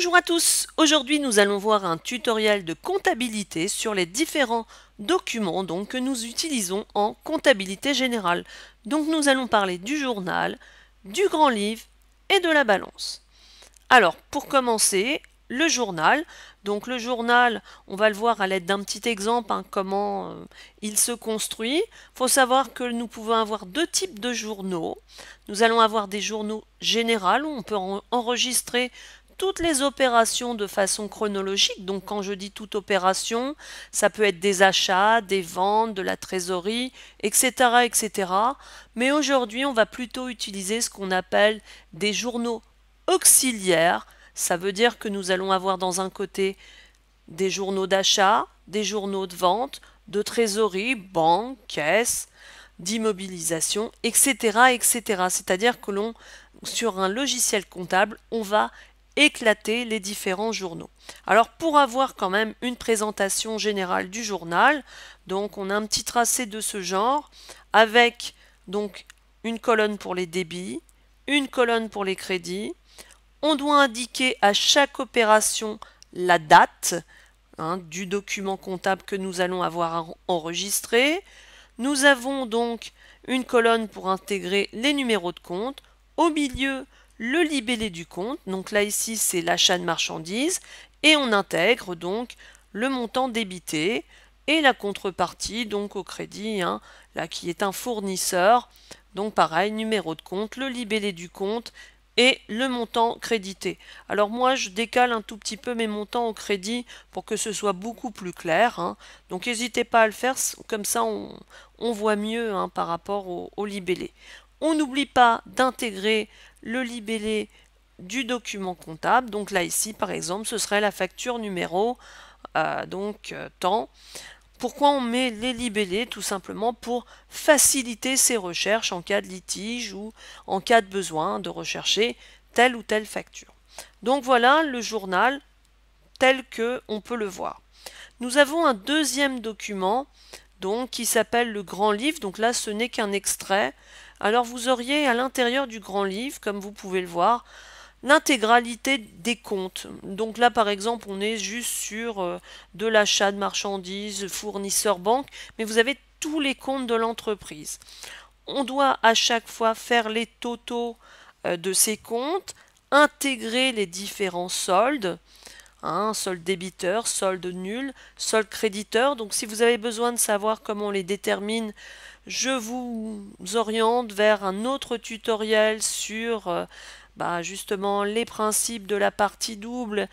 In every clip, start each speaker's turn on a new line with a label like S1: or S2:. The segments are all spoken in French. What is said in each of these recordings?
S1: Bonjour à tous, aujourd'hui nous allons voir un tutoriel de comptabilité sur les différents documents donc, que nous utilisons en comptabilité générale. Donc nous allons parler du journal, du grand livre et de la balance. Alors pour commencer, le journal. Donc le journal, on va le voir à l'aide d'un petit exemple, hein, comment euh, il se construit. Il faut savoir que nous pouvons avoir deux types de journaux. Nous allons avoir des journaux généraux où on peut enregistrer toutes les opérations de façon chronologique. Donc quand je dis toute opération, ça peut être des achats, des ventes, de la trésorerie, etc. etc. Mais aujourd'hui, on va plutôt utiliser ce qu'on appelle des journaux auxiliaires. Ça veut dire que nous allons avoir dans un côté des journaux d'achat, des journaux de vente, de trésorerie, banque, caisse, d'immobilisation, etc. etc. C'est-à-dire que l'on, sur un logiciel comptable, on va éclater les différents journaux. Alors pour avoir quand même une présentation générale du journal, donc on a un petit tracé de ce genre avec donc une colonne pour les débits, une colonne pour les crédits. On doit indiquer à chaque opération la date hein, du document comptable que nous allons avoir enregistré. Nous avons donc une colonne pour intégrer les numéros de compte. Au milieu, le libellé du compte, donc là ici c'est l'achat de marchandises, et on intègre donc le montant débité et la contrepartie donc au crédit, hein, là qui est un fournisseur, donc pareil, numéro de compte, le libellé du compte et le montant crédité. Alors moi je décale un tout petit peu mes montants au crédit pour que ce soit beaucoup plus clair. Hein. Donc n'hésitez pas à le faire, comme ça on, voit mieux hein, par rapport au libellé. On n'oublie pas d'intégrer le libellé du document comptable. Donc là ici par exemple ce serait la facture numéro euh, donc euh, temps. Pourquoi on met les libellés Tout simplement pour faciliter ses recherches en cas de litige ou en cas de besoin de rechercher telle ou telle facture. Donc voilà le journal tel que on peut le voir. Nous avons un deuxième document donc qui s'appelle le grand livre. Donc là ce n'est qu'un extrait alors vous auriez à l'intérieur du grand livre, comme vous pouvez le voir, l'intégralité des comptes. Donc là, par exemple, on est juste sur euh, de l'achat de marchandises, fournisseurs, banque, mais vous avez tous les comptes de l'entreprise. On doit à chaque fois faire les totaux euh, de ces comptes, intégrer les différents soldes, Hein, solde débiteur, solde nul, solde créditeur. Donc si vous avez besoin de savoir comment on les détermine, je vous oriente vers un autre tutoriel sur euh, bah, justement les principes de la partie double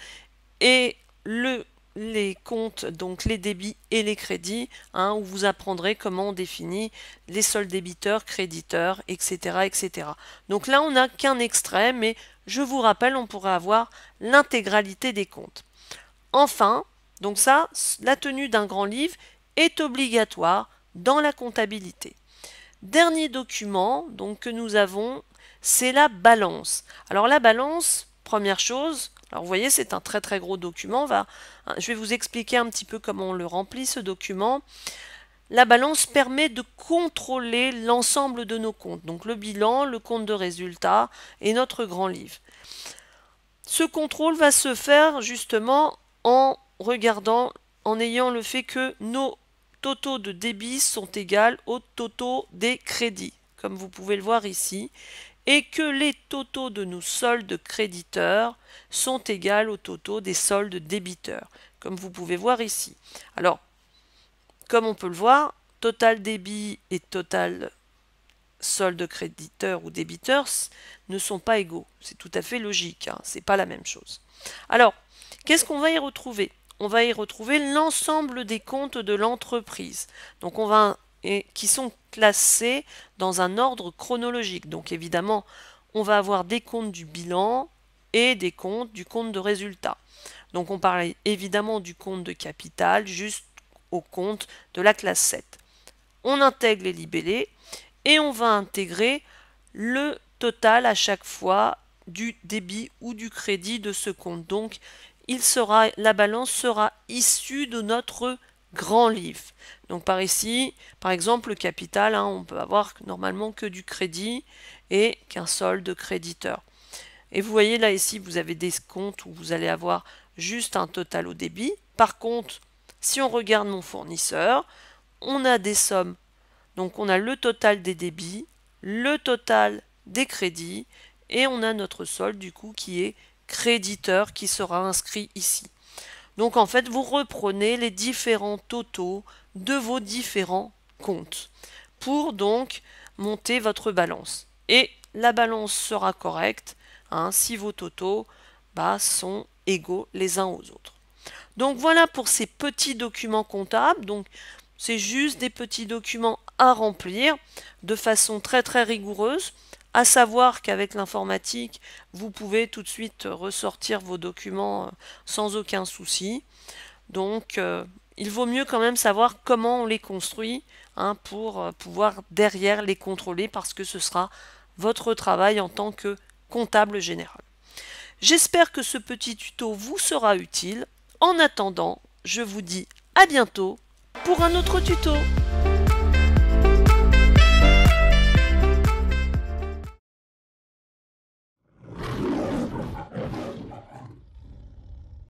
S1: et le les comptes, donc les débits et les crédits, hein, où vous apprendrez comment on définit les soldes débiteurs, créditeurs, etc. etc. Donc là, on n'a qu'un extrait, mais je vous rappelle, on pourrait avoir l'intégralité des comptes. Enfin, donc ça, la tenue d'un grand livre est obligatoire dans la comptabilité. Dernier document donc, que nous avons, c'est la balance. Alors la balance, première chose, alors vous voyez, c'est un très très gros document. Va, hein, je vais vous expliquer un petit peu comment on le remplit, ce document. La balance permet de contrôler l'ensemble de nos comptes, donc le bilan, le compte de résultat et notre grand livre. Ce contrôle va se faire justement en regardant, en ayant le fait que nos totaux de débit sont égaux aux totaux des crédits, comme vous pouvez le voir ici et que les totaux de nos soldes créditeurs sont égaux aux totaux des soldes débiteurs, comme vous pouvez voir ici. Alors, comme on peut le voir, total débit et total solde créditeur ou débiteur ne sont pas égaux. C'est tout à fait logique, ce hein, c'est pas la même chose. Alors, qu'est-ce qu'on va y retrouver On va y retrouver l'ensemble des comptes de l'entreprise. Donc on va et qui sont classés dans un ordre chronologique. Donc évidemment, on va avoir des comptes du bilan et des comptes du compte de résultat. Donc on parle évidemment du compte de capital juste au compte de la classe 7. On intègre les libellés et on va intégrer le total à chaque fois du débit ou du crédit de ce compte. Donc il sera, la balance sera issue de notre grand livre. Donc par ici, par exemple, le capital, hein, on peut avoir normalement que du crédit et qu'un solde créditeur. Et vous voyez là ici, vous avez des comptes où vous allez avoir juste un total au débit. Par contre, si on regarde mon fournisseur, on a des sommes. Donc on a le total des débits, le total des crédits et on a notre solde du coup qui est créditeur qui sera inscrit ici. Donc en fait, vous reprenez les différents totaux de vos différents comptes pour donc monter votre balance. Et la balance sera correcte hein, si vos totaux bah, sont égaux les uns aux autres. Donc voilà pour ces petits documents comptables. Donc c'est juste des petits documents à remplir de façon très très rigoureuse. À savoir qu'avec l'informatique, vous pouvez tout de suite ressortir vos documents euh, sans aucun souci. Donc, euh, il vaut mieux quand même savoir comment on les construit hein, pour euh, pouvoir derrière les contrôler parce que ce sera votre travail en tant que comptable général. J'espère que ce petit tuto vous sera utile. En attendant, je vous dis à bientôt pour un autre tuto.